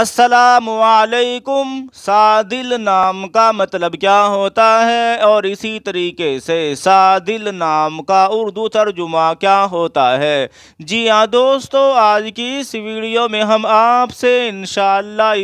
असलकुम सादिल नाम का मतलब क्या होता है और इसी तरीके से सादिल नाम का उर्दू तर्जुमा क्या होता है जी हाँ दोस्तों आज की इस वीडियो में हम आपसे इन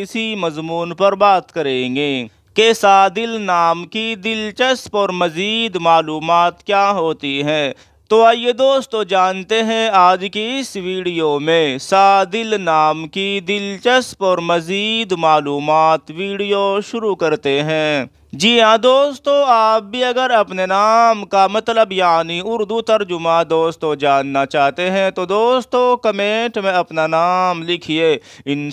इसी मजमून पर बात करेंगे के सादिल नाम की दिलचस्प और मज़ीद मालूम क्या होती हैं तो आइए दोस्तों जानते हैं आज की इस वीडियो में सादिल नाम की दिलचस्प और मज़ीद मालूम वीडियो शुरू करते हैं जी हाँ दोस्तों आप भी अगर अपने नाम का मतलब यानी उर्दू तर्जुमा दोस्तों जानना चाहते हैं तो दोस्तों कमेंट में अपना नाम लिखिए इन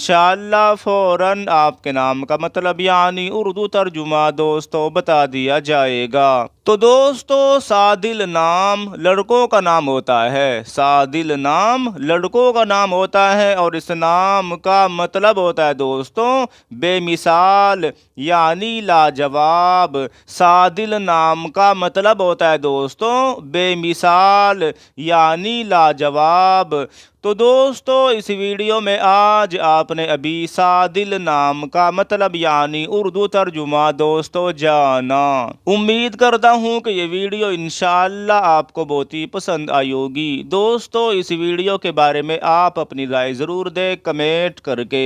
फ़ौर आपके नाम का मतलब यानी उर्दू तर्जुमा दोस्तों बता दिया जाएगा तो दोस्तों सादिल नाम लड़कों का नाम होता है सादिल नाम लड़कों का नाम होता है और इस नाम का मतलब होता है दोस्तों बेमिसाल यानी लाजवाब जवाब सादिल नाम का मतलब होता है दोस्तों बेमिसाल यानी लाजवाब तो दोस्तों इस वीडियो में आज आपने अभी सादिल नाम का मतलब यानी उर्दू तर्जुमा दोस्तों जाना उम्मीद करता हूँ कि ये वीडियो इन आपको बहुत ही पसंद आई होगी दोस्तों इस वीडियो के बारे में आप अपनी राय ज़रूर दें कमेंट करके